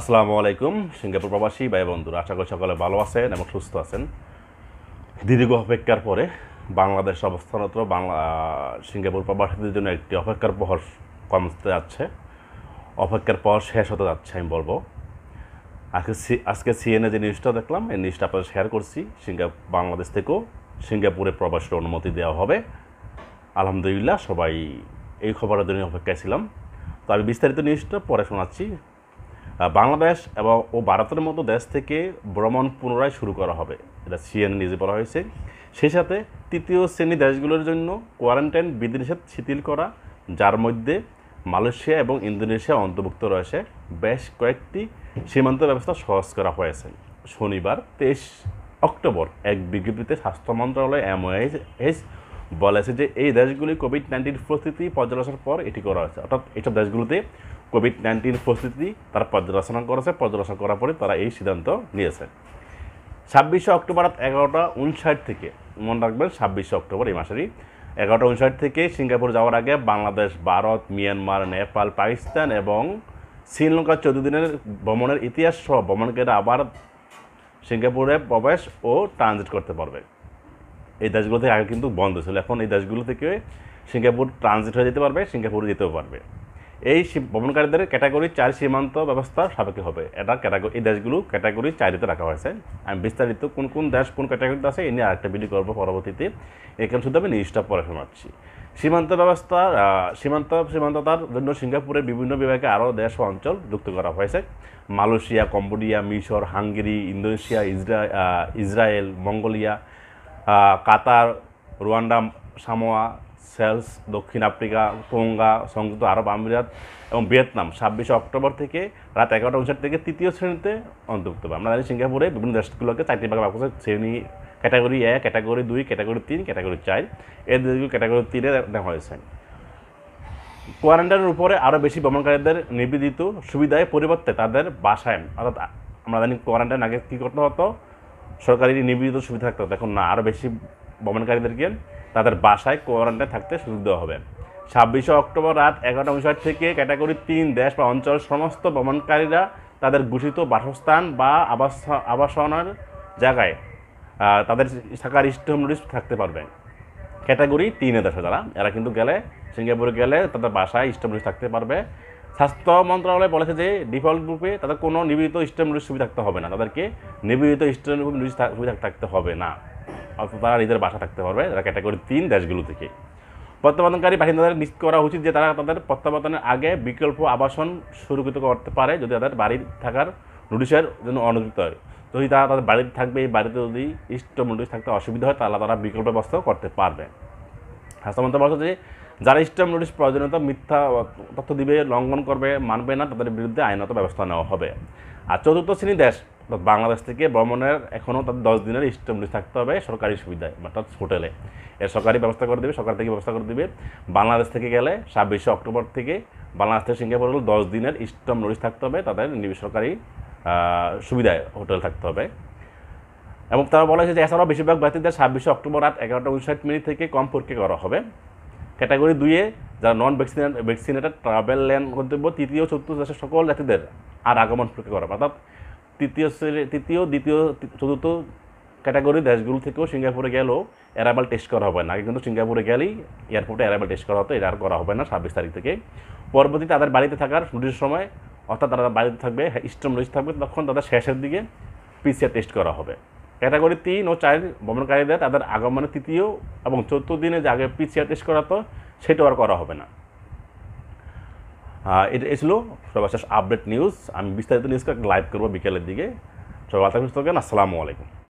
আসসালামু আলাইকুম সিঙ্গাপুর প্রবাসী ভাই বন্ধুরা আশা করি সকলে ভালো আছেন এবং সুস্থ আছেন দীর্ঘ অপেক্ষার পরে বাংলাদেশ অবস্থানত বাংলা সিঙ্গাপুর প্রবাসীদের জন্য একটি অপেক্ষার প্রহর কমতে যাচ্ছে অপেক্ষার পর শেষ হতে যাচ্ছে আমি বলবো আজকে আজকে সিএনএ যে নিউজটা দেখলাম এই নিউজটা আপনাদের শেয়ার করছি সিঙ্গা বাংলাদেশ থেকেও সিঙ্গাপুরে প্রবাসের অনুমতি দেওয়া হবে আলহামদুলিল্লাহ সবাই এই খবরের জন্য অপেক্ষায় ছিলাম তো আমি বিস্তারিত নিউজটা পরে শোনাচ্ছি বাংলাদেশ এবং ও ভারতের মতো দেশ থেকে ভ্রমণ পুনরায় শুরু করা হবে এটা সিএন নিজে বলা হয়েছে সেই সাথে তৃতীয় শ্রেণী দেশগুলোর জন্য কোয়ারেন্টাইন বিধিনিষেধ শিথিল করা যার মধ্যে মালয়েশিয়া এবং ইন্দোনেশিয়া অন্তর্ভুক্ত রয়েছে বেশ কয়েকটি সীমান্ত ব্যবস্থা সহজ করা হয়েছে শনিবার তেইশ অক্টোবর এক বিজ্ঞপ্তিতে স্বাস্থ্য মন্ত্রণালয় এমওএইচ বলেছে যে এই দেশগুলি কোভিড নাইন্টিন পরিস্থিতি পর্যালোচনার পর এটি করা হয়েছে অর্থাৎ এইসব দেশগুলোতে কোভিড নাইন্টিন পরিস্থিতি তারা পর্যালোচনা করেছে পর্যালোচনা করার পরে তারা এই সিদ্ধান্ত নিয়েছে ছাব্বিশে অক্টোবর এগারোটা উনষাট থেকে মনে রাখবেন ছাব্বিশে অক্টোবর এই মাসেরই এগারোটা উনষাট থেকে সিঙ্গাপুর যাওয়ার আগে বাংলাদেশ ভারত মিয়ানমার নেপাল পাকিস্তান এবং শ্রীলঙ্কার চোদ্দ দিনের ভ্রমণের ইতিহাস সহ ভ্রমণকারীরা আবার সিঙ্গাপুরে প্রবেশ ও ট্রানজিট করতে পারবে এই দেশগুলো থেকে আগে কিন্তু বন্ধ ছিল এখন এই দেশগুলো থেকে সিঙ্গাপুর ট্রানজিট হয়ে যেতে পারবে সিঙ্গাপুরে যেতেও পারবে এই ভ্রমণকারীদের ক্যাটাগরি চার সীমান্ত ব্যবস্থা সাপেক্ষে হবে এটা ক্যাটাগরি এই দেশগুলো ক্যাটাগরি চারিতে রাখা হয়েছে আমি বিস্তারিত কোন কোন দেশ কোন ক্যাটাগরিতে আছে এই নিয়ে আরেকটা ভিডিও করবো পরবর্তীতে এখানে শুধু আমি নিউজটা পরে শোনাচ্ছি সীমান্ত ব্যবস্থা সীমান্ত সীমান্ততার জন্য সিঙ্গাপুরের বিভিন্ন বিভাগে আরও দেশ ও অঞ্চল যুক্ত করা হয়েছে মালয়েশিয়া কম্বোডিয়া মিশর হাঙ্গেরি ইন্দোনেশিয়া ইসরা Israel Mongolia Qatar Rwanda Samoa সেলস দক্ষিণ আফ্রিকা টোঙ্গা সংযুক্ত আরব আমিরাত এবং ভিয়েতনাম ছাব্বিশে অক্টোবর থেকে রাত এগারোটা উনষাট থেকে তৃতীয় শ্রেণীতে অন্তর্ভুক্ত হবে আমরা জানি সিঙ্গাপুরে বিভিন্ন দেশগুলোকে চারটি ভাগে ভাগ শ্রেণী ক্যাটাগরি এক ক্যাটাগরি দুই ক্যাটাগরি তিন ক্যাটাগরি চার এই দেশগুলো ক্যাটাগরি তিনে দেখা হয়েছে কোয়ারেন্টাইনের উপরে আরও বেশি ভ্রমণকারীদের নিবেদিত সুবিধায় পরিবর্তে তাদের বাসায় অর্থাৎ আমরা জানি কোয়ারেন্টাইন আগে কী করতে হতো সরকারি নিবেদিত সুবিধা থাকতো এখন না আরও বেশি ভ্রমণকারীদেরকে তাদের বাসায় কোয়ারেন্টাইন থাকতে সুযোগ দেওয়া হবে ছাব্বিশে অক্টোবর রাত এগারোটা উনষাট থেকে ক্যাটাগরি তিন দেশ বা অঞ্চল সমস্ত ভ্রমণকারীরা তাদের ঘোষিত বাসস্থান বা আবাস আবাসনের জায়গায় তাদের থাকার স্টোম লিস্ট থাকতে পারবে ক্যাটাগরি তিনে দেশে যারা এরা কিন্তু গেলে সিঙ্গাপুরে গেলে তাদের বাসায় স্টোম লিস্ট থাকতে পারবে স্বাস্থ্য মন্ত্রণালয় বলেছে যে ডিফল্ট গ্রুপে তাদের কোনো নিবেদিত স্টেম সুবিধা থাকতে হবে না তাদেরকে নিবেদিত স্টেম সুবিধা থাকতে হবে না অর্থাৎ তারা নিজের বাসা থাকতে পারবে তারা ক্যাটাগরি তিন দেশগুলো থেকে প্রত্যাবর্তনকারী বাসিন্দাদের নিশ্চিত করা উচিত যে তারা তাদের প্রত্যাবর্তনের আগে বিকল্প আবাসন সুরক্ষিত করতে পারে যদি তাদের বাড়ির থাকার নোটিশের জন্য অনুযুক্ত হয় যদি তারা তাদের বাড়িতে থাকবে এই বাড়িতে যদি ইষ্ট নোটিশ থাকতে অসুবিধা হয় তাহলে তারা বিকল্প ব্যবস্থাও করতে পারবে স্বাস্থ্য মন্ত্রী বলছে যে যারা স্টাম নোটিশ প্রয়োজনীয়তা মিথ্যা তথ্য দিবে লঙ্ঘন করবে মানবে না তাদের বিরুদ্ধে আইনত ব্যবস্থা নেওয়া হবে আর চতুর্থ শ্রেণী দেশ বাংলাদেশ থেকে ভ্রমণের এখনও তার দশ দিনের স্টেমলিস থাকতে হবে সরকারি সুবিধায় অর্থাৎ হোটেলে এর সরকারি ব্যবস্থা করে দেবে সরকার থেকে ব্যবস্থা করে দেবে বাংলাদেশ থেকে গেলে ছাব্বিশে অক্টোবর থেকে বাংলাদেশ থেকে সিঙ্গাপুর হলো দশ দিনের স্টম নোটিস থাকতে হবে তাদের সরকারি সুবিধায় হোটেল থাকতে হবে এবং তারা বলা হয়েছে যে এছাড়াও বেশিরভাগ ব্যক্তিদের ছাব্বিশে অক্টোবর রাত এগারোটা উনষাট মিনিট থেকে কম পরীক্ষা করা হবে ক্যাটাগরি দুইয়ে যারা non vaccinate vaccinated travel land গন্তব্য তৃতীয় চতুর্থ দেশের সকল জাতিদের আর আগমন পরীক্ষা করা অর্থাৎ তৃতীয় তৃতীয় দ্বিতীয় চতুর্থ ক্যাটাগরি দেশগুলো থেকেও সিঙ্গাপুরে গেলেও অ্যারাইভাল টেস্ট করা হবে না আগে কিন্তু সিঙ্গাপুরে গেলেই এয়ারপোর্টে অ্যারাইভাল টেস্ট করা হতো এটা আর করা হবে না ছাব্বিশ তারিখ থেকে পরবর্তী তাদের বাড়িতে থাকার ছুটির সময় অর্থাৎ তারা বাড়িতে থাকবে স্ট্রম লিস্ট থাকবে তখন তাদের শেষের দিকে পিসিআর টেস্ট করা হবে ক্যাটাগরি তিন ও চার ভ্রমণকারীদের তাদের আগমনের তৃতীয় এবং চতুর্থ দিনে যে আগে পিসিআর টেস্ট করাতো সেটাও আর করা হবে না এটা এ ছিল সর্বশেষ আপডেট নিউজ আমি বিস্তারিত নিউজকে লাইভ করবো বিকেলের দিকে সবাই থাকেন আসসালামু আলাইকুম